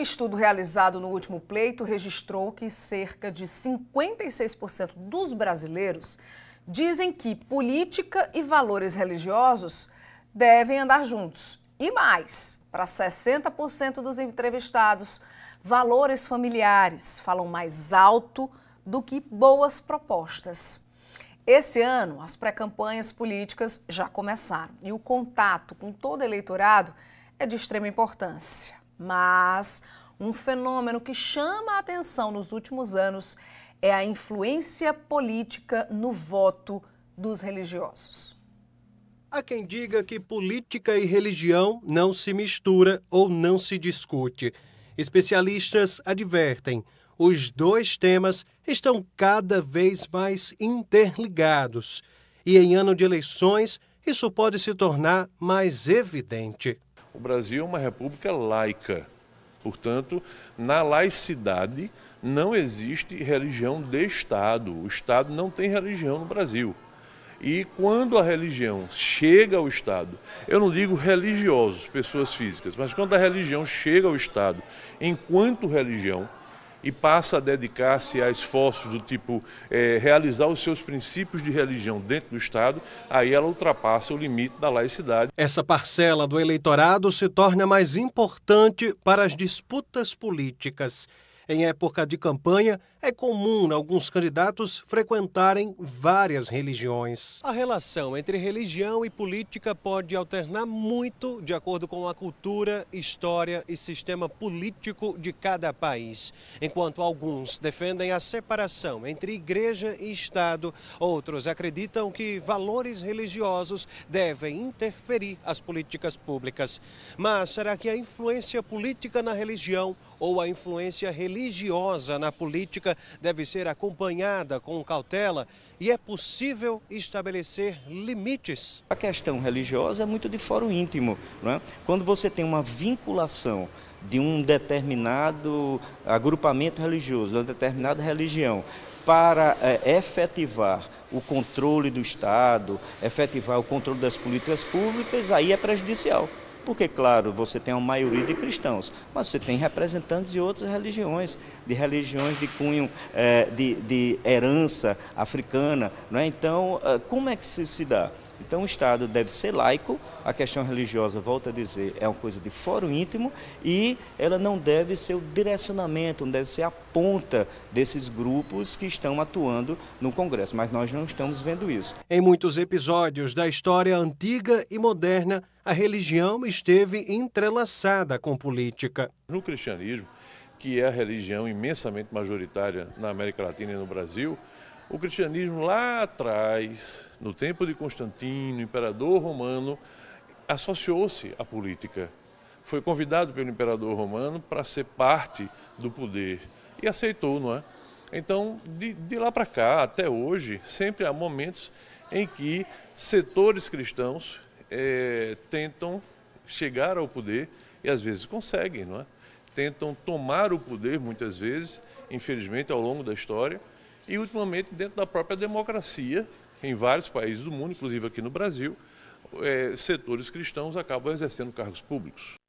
Um estudo realizado no último pleito registrou que cerca de 56% dos brasileiros dizem que política e valores religiosos devem andar juntos. E mais, para 60% dos entrevistados, valores familiares falam mais alto do que boas propostas. Esse ano, as pré-campanhas políticas já começaram e o contato com todo eleitorado é de extrema importância. Mas um fenômeno que chama a atenção nos últimos anos é a influência política no voto dos religiosos. Há quem diga que política e religião não se mistura ou não se discute. Especialistas advertem, os dois temas estão cada vez mais interligados. E em ano de eleições, isso pode se tornar mais evidente. O Brasil é uma república laica. Portanto, na laicidade não existe religião de Estado. O Estado não tem religião no Brasil. E quando a religião chega ao Estado, eu não digo religiosos, pessoas físicas, mas quando a religião chega ao Estado, enquanto religião, e passa a dedicar-se a esforços do tipo é, realizar os seus princípios de religião dentro do Estado, aí ela ultrapassa o limite da laicidade. Essa parcela do eleitorado se torna mais importante para as disputas políticas. Em época de campanha, é comum né, alguns candidatos frequentarem várias religiões. A relação entre religião e política pode alternar muito de acordo com a cultura, história e sistema político de cada país. Enquanto alguns defendem a separação entre igreja e Estado, outros acreditam que valores religiosos devem interferir as políticas públicas. Mas será que a influência política na religião ou a influência religiosa religiosa na política deve ser acompanhada com cautela e é possível estabelecer limites. A questão religiosa é muito de fórum íntimo. é? Quando você tem uma vinculação de um determinado agrupamento religioso, de uma determinada religião, para é, efetivar o controle do Estado, efetivar o controle das políticas públicas, aí é prejudicial. Porque, claro, você tem uma maioria de cristãos, mas você tem representantes de outras religiões, de religiões de cunho, eh, de, de herança africana. é Então, eh, como é que se dá? Então o Estado deve ser laico, a questão religiosa, volto a dizer, é uma coisa de fórum íntimo e ela não deve ser o direcionamento, não deve ser a ponta desses grupos que estão atuando no Congresso, mas nós não estamos vendo isso. Em muitos episódios da história antiga e moderna, a religião esteve entrelaçada com política. No cristianismo, que é a religião imensamente majoritária na América Latina e no Brasil, o cristianismo lá atrás, no tempo de Constantino, imperador romano, associou-se à política. Foi convidado pelo imperador romano para ser parte do poder e aceitou, não é? Então, de, de lá para cá, até hoje, sempre há momentos em que setores cristãos é, tentam chegar ao poder e às vezes conseguem, não é? Tentam tomar o poder, muitas vezes, infelizmente, ao longo da história, e, ultimamente, dentro da própria democracia, em vários países do mundo, inclusive aqui no Brasil, eh, setores cristãos acabam exercendo cargos públicos.